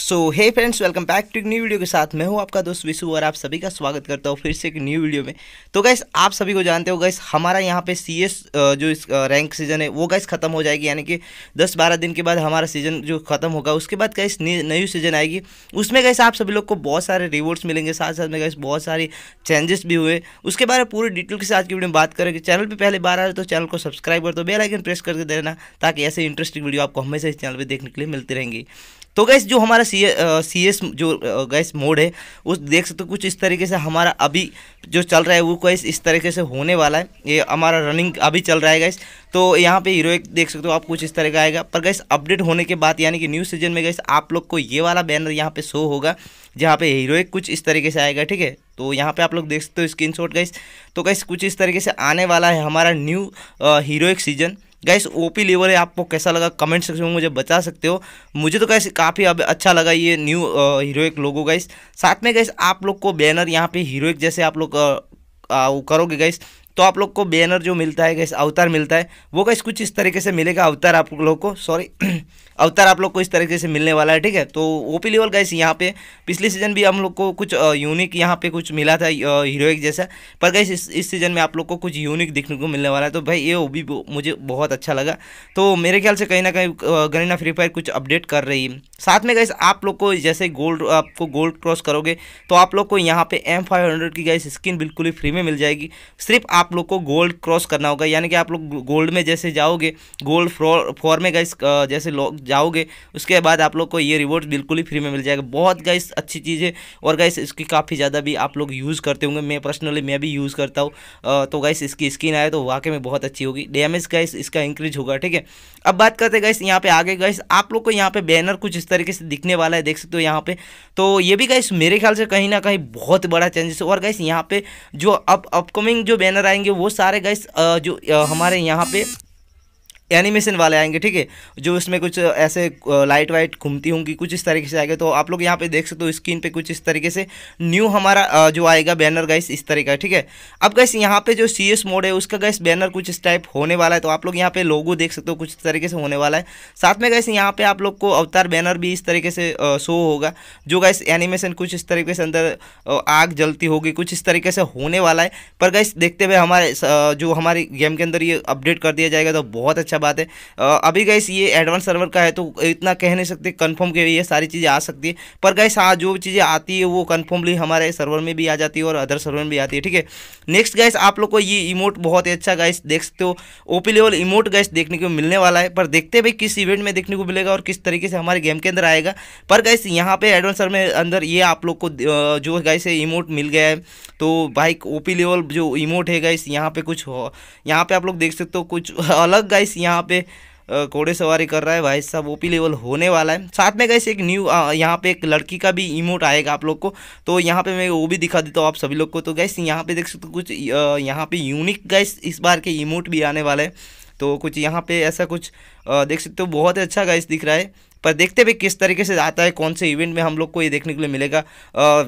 so hey friends welcome back to एक new video के साथ मैं हूं आपका दोस्त विशु और आप सभी का स्वागत करता हूं फिर से एक न्यू वीडियो में तो गैस आप सभी को जानते हो गैस हमारा यहां पे सीएस जो इस रैंक सीजन है वो गैस खत्म हो जाएगी यानी कि 10-12 दिन के बाद हमारा सीजन जो खत्म होगा उसके बाद गैस नई सीजन आएगी उसमें गैस आप सभी लोग को बहुत सारे रिवॉर्ड्स मिलेंगे साथ साथ में गैस बहुत सारे चेंजेस भी हुए उसके बारे में पूरी डिटेल के साथ की वीडियो में बात करेंगे चैनल पर पहले बार आ रहे तो चैनल को सब्सक्राइब कर दो बेलाइकन प्रेस करके देना ताकि ऐसे इंटरेस्टिंग वीडियो आपको हमेशा इस चैनल पर देखने के लिए मिलती रहेंगी तो गैस जो हमारा सी सी एस जो गैस मोड है उस देख सकते हो कुछ इस तरीके से हमारा अभी जो चल रहा है वो गैस इस तरीके से होने वाला है ये हमारा रनिंग अभी चल रहा है गैस तो यहाँ पे हीरो देख सकते हो आप कुछ इस तरह का आएगा पर गैस अपडेट होने के बाद यानी कि न्यू सीजन में गैस आप लोग को ये वाला बैनर यहाँ पे शो होगा जहाँ पे हीरोइक कुछ इस तरीके से आएगा ठीक है तो यहाँ पे आप लोग देख सकते हो स्क्रीन शॉट गाइस तो गाइस कुछ इस तरीके से आने वाला है हमारा new heroic season guys OP level है आपको कैसा लगा कमेंट सेक्शन में मुझे बता सकते हो मुझे तो गैस काफ़ी अब अच्छा लगा ये न्यू हीरोइक लोगो गैस साथ में गैस आप लोग को बैनर यहाँ पे हीरोइक जैसे आप लोग वो करोगे गैस तो आप लोग को बैनर जो मिलता है गैस अवतार मिलता है वो गैस कुछ इस तरीके से मिलेगा अवतार आप लोग को सॉरी अवतार आप लोग को इस तरीके से मिलने वाला है ठीक है तो ओपी लेवल गैस यहाँ पे पिछले सीजन भी हम लोग को कुछ यूनिक यहाँ पे कुछ मिला था हीरोइक जैसा पर गैस इस, इस सीजन में आप लोग को कुछ यूनिक देखने को मिलने वाला है तो भाई ये वो भी मुझे बहुत अच्छा लगा तो मेरे ख्याल से कहीं ना कहीं गरीना फ्री फायर कुछ अपडेट कर रही है साथ में गैस आप लोग को जैसे गोल्ड आपको गोल्ड क्रॉस करोगे तो आप लोग को यहाँ पे एम फाइव हंड्रेड की गैस स्किन बिल्कुल ही फ्री में मिल जाएगी सिर्फ आप आप लोग को गोल्ड क्रॉस करना होगा यानी कि आप लोग गोल्ड में जैसे जाओगे गोल्ड फॉर में गाइस जैसे लोग जाओगे उसके बाद आप लोग को ये रिवॉर्ड बिल्कुल ही फ्री में मिल जाएगा बहुत गाइस अच्छी चीज़ है और गाइस इसकी काफ़ी ज़्यादा भी आप लोग यूज़ करते होंगे मैं पर्सनली मैं भी यूज़ करता हूँ तो गाइस इसकी स्किन आए तो वाकई में बहुत अच्छी होगी डैमेज गाइस इसका इंक्रीज होगा ठीक है अब बात करते हैं गाइस यहाँ पे आगे गाइस आप लोग को यहाँ पे बैनर कुछ इस तरीके से दिखने वाला है देख सकते हो यहाँ पे तो ये भी गाइस मेरे ख्याल से कहीं ना कहीं बहुत बड़ा चेंजेस और गाइस यहाँ पे जो अब अपकमिंग जो बैनर आएंगे जाएंगे वो सारे गैस जो हमारे यहाँ पे एनिमेशन वाले आएंगे ठीक है जो इसमें कुछ ऐसे लाइट वाइट घूमती होंगी कुछ इस तरीके से आएंगे तो आप लोग यहाँ पे देख सकते हो स्क्रीन पे कुछ इस तरीके से न्यू हमारा जो आएगा बैनर गाइस इस तरीके का ठीक है अब गैस यहाँ पे जो सी एस मोड है उसका गैस बैनर कुछ इस टाइप होने वाला है तो आप लोग यहाँ पे लोगो देख सकते हो कुछ इस तरीके से होने वाला है साथ में गैस यहाँ पे आप लोग को अवतार बैनर भी इस तरीके से शो होगा जो गैस एनिमेशन कुछ इस तरीके से अंदर आग जलती होगी कुछ इस तरीके से होने वाला है पर गैस देखते हुए हमारे जो हमारी गेम के अंदर ये अपडेट कर दिया जाएगा तो बहुत अच्छा अच्छा बात है अभी गैस ये एडवांस सर्वर का है तो इतना कह नहीं सकते कन्फर्म के ये सारी चीज़ें आ सकती है पर गैस हाँ जो चीज़ें आती है वो कन्फर्मली हमारे सर्वर में भी आ जाती है और अदर सर्वर में भी आती है ठीक है नेक्स्ट गैस आप लोग को ये इमोट बहुत ही अच्छा गैस देख सकते हो ओपी लेवल इमोट गैस देखने को मिलने वाला है पर देखते भाई किस इवेंट में देखने को मिलेगा और किस तरीके से हमारे गेम के अंदर आएगा पर गैस यहाँ पे एडवांसर में अंदर ये आप लोग को जो गाइस है इमोट मिल गया है तो भाई ओपी लेवल जो इमोट है गाइस यहाँ पे कुछ यहाँ पे आप लोग देख सकते हो कुछ अलग गाइस यहाँ यहाँ पे घोड़े सवारी कर रहा है भाई साहब ओपी लेवल होने वाला है साथ में गैस एक न्यू यहाँ पे एक लड़की का भी इमोट आएगा आप लोग को तो यहाँ पे मैं वो भी दिखा देता हूँ आप सभी लोग को तो गैस यहाँ पे देख सकते हो कुछ यहाँ पे यूनिक गैस इस बार के इमोट भी आने वाला है तो कुछ यहाँ पे ऐसा कुछ देख सकते हो बहुत अच्छा गैस दिख रहा है पर देखते भाई किस तरीके से आता है कौन से इवेंट में हम लोग को ये देखने के लिए मिलेगा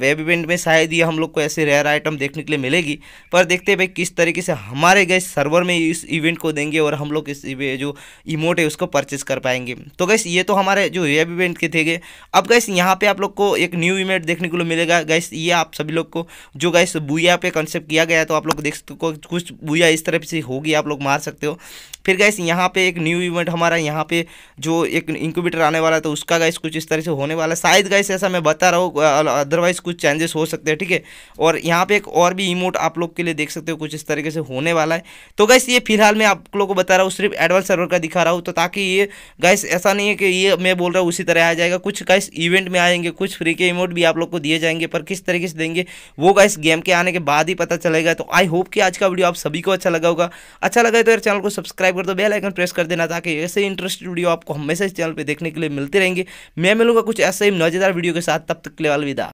वेब इवेंट में शायद ये हम लोग को ऐसे रेयर आइटम देखने के लिए मिलेगी पर देखते भाई किस तरीके से हमारे गए सर्वर में इस इवेंट को देंगे और हम लोग इस जो इमोट है उसको परचेज कर पाएंगे तो गैस ये तो हमारे जो वेब इवेंट के थे अब गैस यहाँ पर आप लोग को एक न्यू इवेंट देखने के लिए मिलेगा गैस ये आप सभी लोग को जो गैस बुया पे कंसेप्ट किया गया तो आप लोग देख सकते कुछ बुया इस तरह से होगी आप लोग मार सकते हो फिर गैस यहाँ पे एक न्यू इवेंट हमारा यहाँ पे जो एक इंक्यूबेटर आने वाला वाला है तो उसका गाइस कुछ इस तरह से होने वाला है शायद गाइस ऐसा मैं बता रहा हूँ अदरवाइज़ कुछ चेंजेस हो सकते हैं ठीक है और यहाँ पे एक और भी इमोट आप लोग के लिए देख सकते हो कुछ इस तरीके से होने वाला है तो गाइस ये फिलहाल मैं आप लोग को बता रहा हूँ सिर्फ एडवांस सर्वर का दिखा रहा हूँ तो ताकि ये गाइस ऐसा नहीं है कि ये मैं बोल रहा हूँ उसी तरह आ जाएगा कुछ गाइस इवेंट में आएंगे कुछ फ्री के इमोट भी आप लोग को दिए जाएंगे पर किस तरीके से देंगे वो गाइस गेम के आने के बाद ही पता चलेगा तो आई होप कि आज का वीडियो आप सभी को अच्छा लगा होगा अच्छा लगा तो यार चैनल को सब्सक्राइब कर दो बेल आइकन प्रेस कर देना ताकि ऐसे इंटरेस्टेड वीडियो आपको हमेशा इस चैनल पर देखने के लिए मिलते रहेंगे मैं मिलूंगा कुछ ऐसे ही मजेदार वीडियो के साथ तब तक के लिए अलविदा